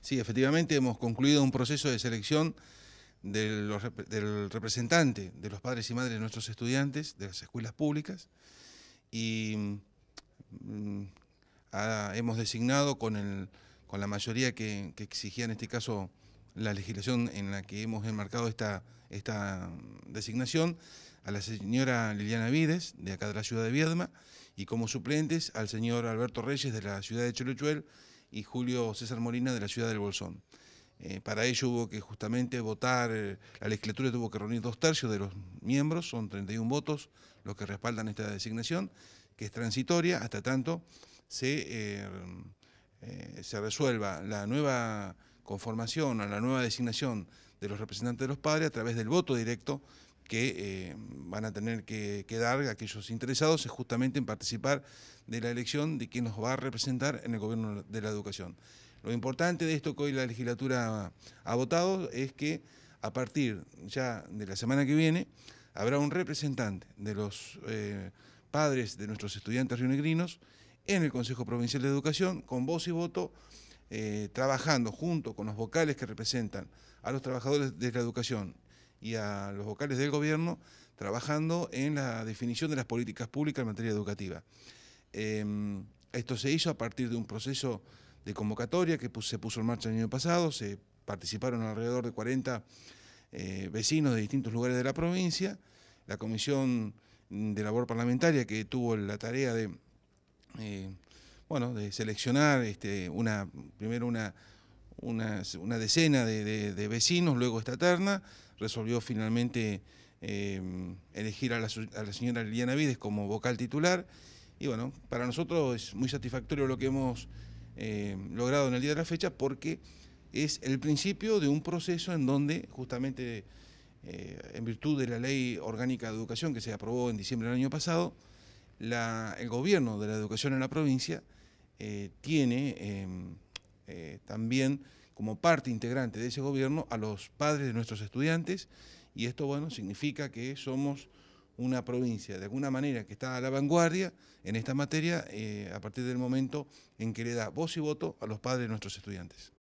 Sí, efectivamente hemos concluido un proceso de selección del, representante de los padres y madres de nuestros estudiantes de las escuelas públicas y mm, mm, hemos designado con, la mayoría que, exigía en este caso la legislación en la que hemos enmarcado esta, esta designación a la señora Liliana Vides, de acá de la ciudad de Viedma, y como suplentes al señor Alberto Reyes de la ciudad de Choluchuel y Julio César Molina de la ciudad del Bolsón. Eh, para ello hubo que justamente votar, la legislatura tuvo que reunir dos tercios de los miembros, son 31 votos los que respaldan esta designación, que es transitoria, hasta tanto se, eh, eh, se resuelva la nueva conformación o la nueva designación de los representantes de los padres a través del voto directo que eh, van a tener que, dar aquellos interesados es justamente en participar de la elección de quien nos va a representar en el gobierno de la educación. Lo importante de esto que hoy la legislatura ha votado es que a partir ya de la semana que viene habrá un representante de los eh, padres de nuestros estudiantes rionegrinos en el Consejo Provincial de Educación con voz y voto. Eh, trabajando junto con los vocales que representan a los trabajadores de la educación y a los vocales del gobierno trabajando en la definición de las políticas públicas en materia educativa. Em, esto se hizo a partir de un proceso de convocatoria que se puso en marcha el año pasado, se participaron alrededor de 40 eh, vecinos de distintos lugares de la provincia, la comisión de labor parlamentaria que tuvo la tarea de, eh, bueno, de seleccionar este, una, primero una, una, decena de, vecinos, luego esta terna, resolvió finalmente eh, elegir a la, señora Liliana Vides como vocal titular. Y bueno, para nosotros es muy satisfactorio lo que hemos eh, logrado en el día de la fecha porque es el principio de un proceso en donde justamente eh, en virtud de la ley orgánica de educación que se aprobó en diciembre del año pasado, el gobierno de la educación en la provincia tiene em, también como parte integrante de ese gobierno a los padres de nuestros estudiantes y esto, bueno, significa que somos una provincia de alguna manera que está a la vanguardia en esta materia eh, a partir del momento en que le da voz y voto a los padres de nuestros estudiantes.